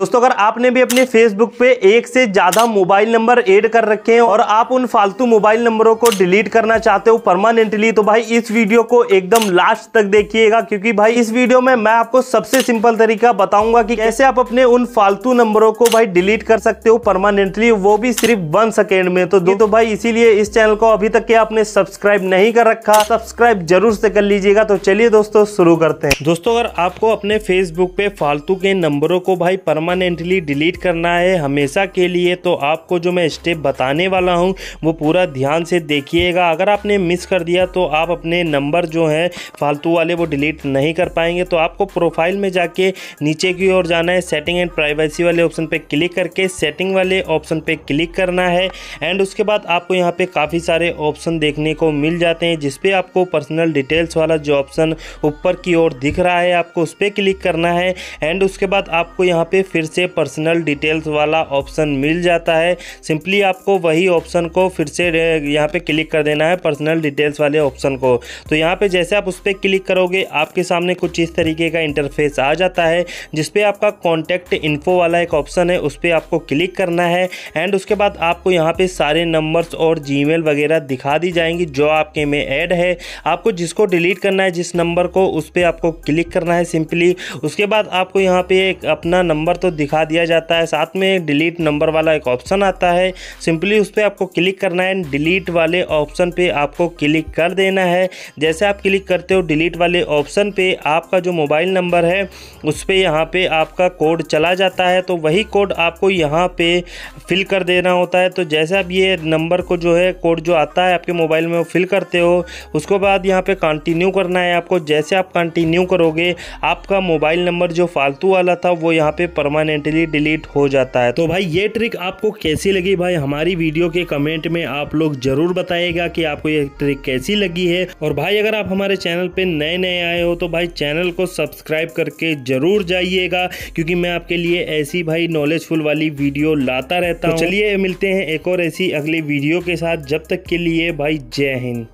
दोस्तों अगर आपने भी अपने फेसबुक पे एक से ज़्यादा मोबाइल नंबर ऐड कर रखे हैं और आप उन फालतू मोबाइल नंबरों को डिलीट करना चाहते हो परमानेंटली तो भाई इस वीडियो को एकदम लास्ट तक देखिएगा क्योंकि भाई इस वीडियो में मैं आपको सबसे सिंपल तरीका बताऊंगा कि कैसे आप अपने उन फालतू नंबरों को भाई डिलीट कर सकते हो परमानेंटली वो भी सिर्फ वन सेकेंड में तो दो तो भाई इसीलिए इस चैनल को अभी तक के आपने सब्सक्राइब नहीं कर रखा सब्सक्राइब जरूर से कर लीजिएगा तो चलिए दोस्तों शुरू करते हैं दोस्तों अगर आपको अपने फेसबुक पे फालतू के नंबरों को भाई परमा परमानेंटली डिलीट करना है हमेशा के लिए तो आपको जो मैं स्टेप बताने वाला हूँ वो पूरा ध्यान से देखिएगा अगर आपने मिस कर दिया तो आप अपने नंबर जो हैं फालतू वाले वो डिलीट नहीं कर पाएंगे तो आपको प्रोफाइल में जाके नीचे की ओर जाना है सेटिंग एंड प्राइवेसी वाले ऑप्शन पर क्लिक करके सेटिंग वाले ऑप्शन पर क्लिक करना है एंड उसके बाद आपको यहाँ पर काफ़ी सारे ऑप्शन देखने को मिल जाते हैं जिसपे आपको पर्सनल डिटेल्स वाला जो ऑप्शन ऊपर की ओर दिख रहा है आपको उस पर क्लिक करना है एंड उसके बाद आपको यहाँ पे फिर फिर से पर्सनल डिटेल्स वाला ऑप्शन मिल जाता है सिंपली आपको वही ऑप्शन को फिर से यहाँ पे क्लिक कर देना है पर्सनल डिटेल्स वाले ऑप्शन को तो यहाँ पे जैसे आप उस पर क्लिक करोगे आपके सामने कुछ इस तरीके का इंटरफेस आ जाता है जिसपे आपका कॉन्टैक्ट इन्फो वाला एक ऑप्शन है उस पर आपको क्लिक करना है एंड उसके बाद आपको यहाँ पर सारे नंबर्स और जी वगैरह दिखा दी जाएंगी जो आपके में ऐड है आपको जिसको डिलीट करना है जिस नंबर को उस पर आपको क्लिक करना है सिंपली उसके बाद आपको यहाँ पे एक अपना नंबर तो दिखा दिया जाता है साथ में डिलीट नंबर वाला एक ऑप्शन आता है सिंपली उस पर आपको क्लिक करना है डिलीट वाले ऑप्शन पे आपको क्लिक कर देना है जैसे आप क्लिक करते हो डिलीट वाले ऑप्शन पे आपका जो मोबाइल नंबर है उस पर यहाँ पर आपका कोड चला जाता है तो वही कोड आपको यहाँ पे फिल कर देना होता है तो जैसे आप ये नंबर को जो है कोड जो आता है आपके मोबाइल में वो फिल करते हो उसके बाद यहाँ पे कंटिन्यू करना है आपको जैसे आप कंटिन्यू करोगे आपका मोबाइल नंबर जो फालतू वाला था वो यहाँ पे परमानेंट परमानेंटली डिलीट हो जाता है तो भाई ये ट्रिक आपको कैसी लगी भाई हमारी वीडियो के कमेंट में आप लोग जरूर बताएगा कि आपको ये ट्रिक कैसी लगी है और भाई अगर आप हमारे चैनल पे नए नए आए हो तो भाई चैनल को सब्सक्राइब करके जरूर जाइएगा क्योंकि मैं आपके लिए ऐसी भाई नॉलेजफुल वाली वीडियो लाता रहता तो हूँ तो चलिए मिलते हैं एक और ऐसी अगली वीडियो के साथ जब तक के लिए भाई जय हिंद